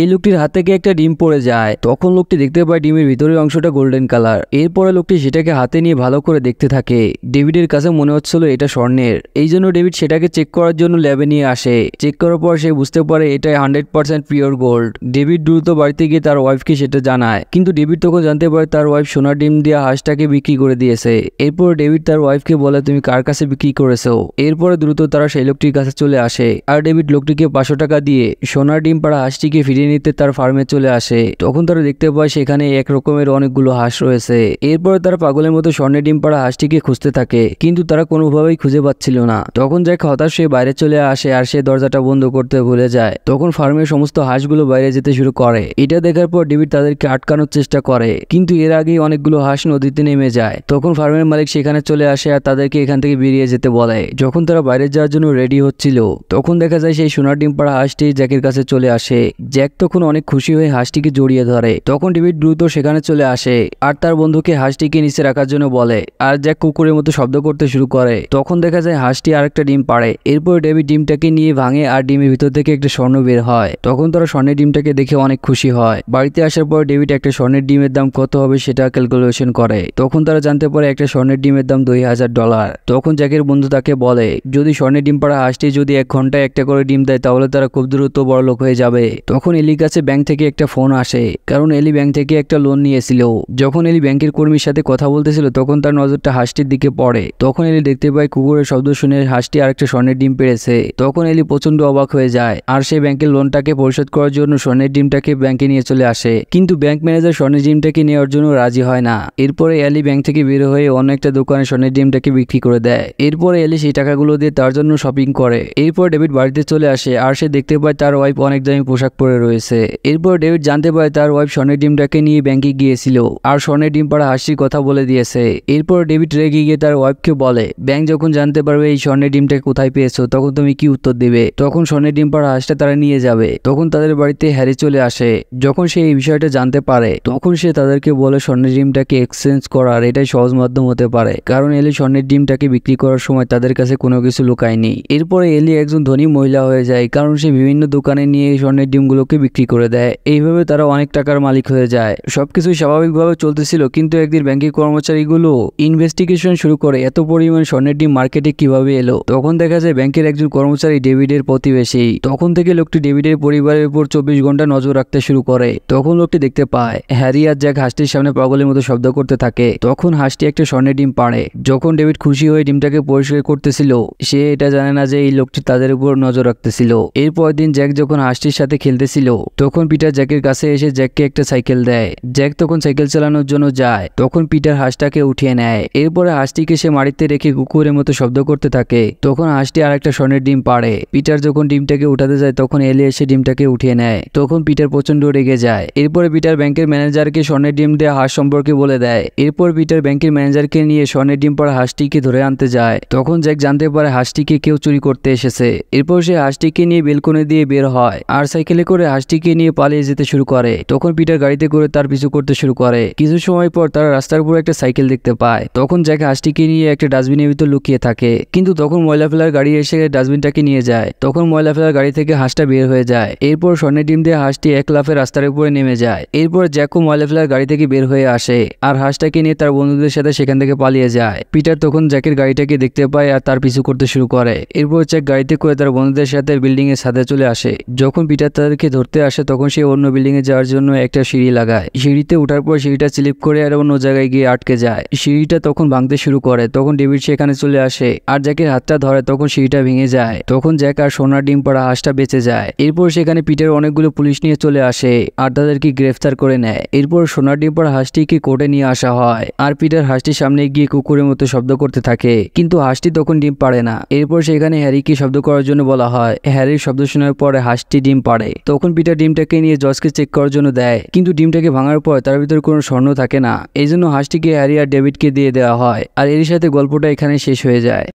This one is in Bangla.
এই লোকটির হাত থেকে একটা ডিম পড়ে যায় তখন লোকটি দেখতে পায় ডিমের ভিতরের অংশটা গোল্ডেন কালার এরপরে লোকটি সেটাকে হাতে নিয়ে ভালো করে দেখতে থাকে ডেভিডের কাছে মনে হচ্ছিল এটা স্বর্ণের এই জন্য ডেভিড সেটাকে চেক করার জন্য ল্যাবে নিয়ে আসে চেক করার পর সে বুঝতে পারে এটা hundred percent pure gold David দ্রুত বাড়িতে গিয়ে তার ওয়াইফকে সেটা জানায় কিন্তু ডেভিড তখন জানতে পারে তার ওয়াইফ সোনার ডিম দিয়ে হাঁসটাকে বিক্রি করে দিয়েছে এরপর ডেভিড তার ওয়াইফকে বলে তুমি কার কাছে বিক্রি করেছো এরপরে দ্রুত তারা সেই লোকটির কাছে চলে আসে আর ডেভিড লোকটিকে পাঁচশো টাকা দিয়ে সোনার ডিম পাড়া হাঁসটিকে ফিরে কেড়ে নিতে তার ফার্মে চলে আসে তখন তারা দেখতে পায় সেখানে এক রকমের অনেকগুলো হাঁস রয়েছে এরপরে তারা পাগলের মতো স্বর্ণের ডিম পাড়া হাঁসটিকে খুঁজতে থাকে কিন্তু তারা কোনোভাবেই খুঁজে পাচ্ছিল না তখন যাক হতাশ সে বাইরে চলে আসে আর সে দরজাটা বন্ধ করতে ভুলে যায় তখন ফার্মের সমস্ত হাঁসগুলো বাইরে যেতে শুরু করে এটা দেখার পর ডেভিড তাদেরকে আটকানোর চেষ্টা করে কিন্তু এর আগেই অনেকগুলো হাঁস নদীতে নেমে যায় তখন ফার্মের মালিক সেখানে চলে আসে আর তাদেরকে এখান থেকে বেরিয়ে যেতে বলে যখন তারা বাইরে যাওয়ার জন্য রেডি হচ্ছিল তখন দেখা যায় সেই সোনার ডিম পাড়া হাঁসটি জ্যাকের কাছে চলে আসে জ্যাক ডেভিড তখন অনেক খুশি হয়ে হাঁসটিকে জড়িয়ে ধরে তখন ডেভিড দ্রুত সেখানে চলে আসে আর তার বন্ধুকে হাঁসটিকে নিচে রাখার জন্য বলে আর জ্যাক কুকুরের মতো শব্দ করতে শুরু করে তখন দেখা যায় হাঁসটি আরেকটা ডিম পাড়ে এরপর ডেভিড ডিমটাকে নিয়ে ভাঙে আর ডিমের ভিতর থেকে একটা স্বর্ণ বের হয় তখন তারা স্বর্ণের ডিমটাকে দেখে অনেক খুশি হয় বাড়িতে আসার পর ডেভিড একটা স্বর্ণের ডিমের দাম কত হবে সেটা ক্যালকুলেশন করে তখন তারা জানতে পারে একটা স্বর্ণের ডিমের দাম দুই হাজার ডলার তখন জ্যাকের বন্ধু তাকে বলে যদি স্বর্ণের ডিম পাড়া হাঁসটি যদি এক ঘন্টায় একটা করে ডিম দেয় তাহলে তারা খুব দ্রুত বড়লোক হয়ে যাবে তখন এলির কাছে ব্যাংক থেকে একটা ফোন আসে কারণ এলি ব্যাংক থেকে একটা লোন নিয়েছিল যখন এলি ব্যাংকের কর্মীর সাথে কথা বলতেছিল তখন তার নজরটা হাঁসটির দিকে পড়ে তখন এলি দেখতে পায় কুকুরের শব্দ শুনে হাঁসটি আরেকটা স্বর্ণের ডিম পেরেছে তখন এলি প্রচন্ড অবাক হয়ে যায় আর সে ব্যাংকের লোনটাকে পরিশোধ করার জন্য স্বর্ণের ডিমটাকে ব্যাংকে নিয়ে চলে আসে কিন্তু ব্যাংক ম্যানেজার স্বর্ণের ডিমটাকে নেওয়ার জন্য রাজি হয় না এরপরে এলি ব্যাংক থেকে বের হয়ে অন্য একটা দোকানে স্বর্ণের ডিমটাকে বিক্রি করে দেয় এরপরে এলি সেই টাকাগুলো দিয়ে তার জন্য শপিং করে এরপর ডেভিড বাড়িতে চলে আসে আর সে দেখতে পায় তার ওয়াইফ অনেক দামি পোশাক পরে রয়েছে রয়েছে এরপর ডেভিড জানতে পারে তার ওয়াইফ স্বর্ণের ডিমটাকে নিয়ে ব্যাংকে গিয়েছিল আর স্বর্ণের ডিম পাড়া হাসির কথা বলে দিয়েছে এরপর ডেভিড রেগে গিয়ে তার ওয়াইফকে বলে ব্যাংক যখন জানতে পারবে এই স্বর্ণের ডিমটাকে কোথায় পেয়েছো তখন তুমি কি উত্তর দেবে তখন স্বর্ণের ডিম পাড়া হাসটা তারা নিয়ে যাবে তখন তাদের বাড়িতে হ্যারি চলে আসে যখন সে এই বিষয়টা জানতে পারে তখন সে তাদেরকে বলে স্বর্ণের ডিমটাকে এক্সচেঞ্জ করার এটাই সহজ মাধ্যম হতে পারে কারণ এলি স্বর্ণের ডিমটাকে বিক্রি করার সময় তাদের কাছে কোনো কিছু লুকায়নি এরপরে এলি একজন ধনী মহিলা হয়ে যায় কারণ সে বিভিন্ন দোকানে নিয়ে স্বর্ণের ডিমগুলোকে বিক্রি করে দেয় এইভাবে তারা অনেক টাকার মালিক হয়ে যায় সবকিছুই স্বাভাবিকভাবে চলতেছিল কিন্তু একদিন ব্যাংকের কর্মচারীগুলো ইনভেস্টিগেশন শুরু করে এত পরিমাণ স্বর্ণের ডিম মার্কেটে কিভাবে এলো তখন দেখা যায় ব্যাংকের একজন কর্মচারী ডেভিডের প্রতিবেশী তখন থেকে লোকটি ডেভিডের পরিবারের উপর চব্বিশ ঘন্টা নজর রাখতে শুরু করে তখন লোকটি দেখতে পায় হ্যারি আর জ্যাক হাঁসটির সামনে পাগলের মতো শব্দ করতে থাকে তখন হাঁসটি একটা স্বর্ণের ডিম পাড়ে যখন ডেভিড খুশি হয়ে ডিমটাকে পরিষ্কার করতেছিল সে এটা জানে না যে এই লোকটি তাদের উপর নজর রাখতেছিল এরপর দিন জ্যাক যখন হাঁসটির সাথে খেলতেছিল ছিল তখন পিটার জ্যাকের কাছে এসে জ্যাককে একটা সাইকেল দেয় জ্যাক তখন সাইকেল চালানোর জন্য যায় তখন পিটার হাঁসটাকে উঠিয়ে নেয় এরপরে হাঁসটিকে সে মাটিতে রেখে কুকুরের মতো শব্দ করতে থাকে তখন হাঁসটি আর একটা স্বর্ণের ডিম পাড়ে পিটার যখন ডিমটাকে উঠাতে যায় তখন এলে এসে ডিমটাকে উঠিয়ে নেয় তখন পিটার প্রচন্ড রেগে যায় এরপরে পিটার ব্যাংকের ম্যানেজারকে স্বর্ণের ডিম দেওয়া হাঁস সম্পর্কে বলে দেয় এরপর পিটার ব্যাংকের ম্যানেজারকে নিয়ে স্বর্ণের ডিম পড়া হাঁসটিকে ধরে আনতে যায় তখন জ্যাক জানতে পারে হাঁসটিকে কেউ চুরি করতে এসেছে এরপর সে হাঁসটিকে নিয়ে বেলকনে দিয়ে বের হয় আর সাইকেলে করে হাঁসটিকে নিয়ে পালিয়ে যেতে শুরু করে তখন পিটার গাড়িতে করে তার পিছু করতে শুরু করে কিছু সময় পর তারা রাস্তার উপরে একটা সাইকেল দেখতে পায় তখন জ্যাক হাসটিকে নিয়ে একটা ডাস্টবিনের ভিতর লুকিয়ে থাকে কিন্তু তখন ময়লা ফেলার গাড়ি এসে ডাস্টবিনটাকে নিয়ে যায় তখন ময়লা ফেলার গাড়ি থেকে হাঁসটা বের হয়ে যায় এরপর স্বর্ণের ডিম দিয়ে হাঁসটি এক লাফে রাস্তার উপরে নেমে যায় এরপর জ্যাকও ময়লা ফেলার গাড়ি থেকে বের হয়ে আসে আর হাঁসটাকে নিয়ে তার বন্ধুদের সাথে সেখান থেকে পালিয়ে যায় পিটার তখন জ্যাকের গাড়িটাকে দেখতে পায় আর তার পিছু করতে শুরু করে এরপর জ্যাক গাড়িতে করে তার বন্ধুদের সাথে বিল্ডিং এর সাথে চলে আসে যখন পিটার তাদেরকে ধরতে আসে তখন সে অন্য বিল্ডিংয়ে যাওয়ার জন্য একটা সিঁড়ি লাগায় সিঁড়িতে ওঠার পর সিঁড়িটা স্লিপ করে আর অন্য জায়গায় গিয়ে আটকে যায় সিঁড়িটা তখন ভাঙতে শুরু করে তখন ডেভিড সেখানে চলে আসে আর জ্যাকের হাতটা ধরে তখন সিঁড়িটা ভেঙে যায় তখন জ্যাক আর সোনার ডিম পড়া হাঁসটা বেঁচে যায় এরপর সেখানে পিটের অনেকগুলো পুলিশ নিয়ে চলে আসে আর তাদেরকে গ্রেফতার করে নেয় এরপর সোনার ডিম পড়া হাঁসটিকে কোর্টে নিয়ে আসা হয় আর পিটার হাঁসটির সামনে গিয়ে কুকুরের মতো শব্দ করতে থাকে কিন্তু হাঁসটি তখন ডিম পারে না এরপর সেখানে হ্যারিকে শব্দ করার জন্য বলা হয় হ্যারির শব্দ শোনার পরে হাঁসটি ডিম পারে তখন পিটার ডিমটাকে নিয়ে জজকে চেক করার জন্য দেয় কিন্তু ডিমটাকে ভাঙার পর তার ভিতরে কোনো স্বর্ণ থাকে না এই জন্য হাঁসটিকে হ্যারি আর ডেভিডকে দিয়ে দেওয়া হয় আর এর সাথে গল্পটা এখানে শেষ হয়ে যায়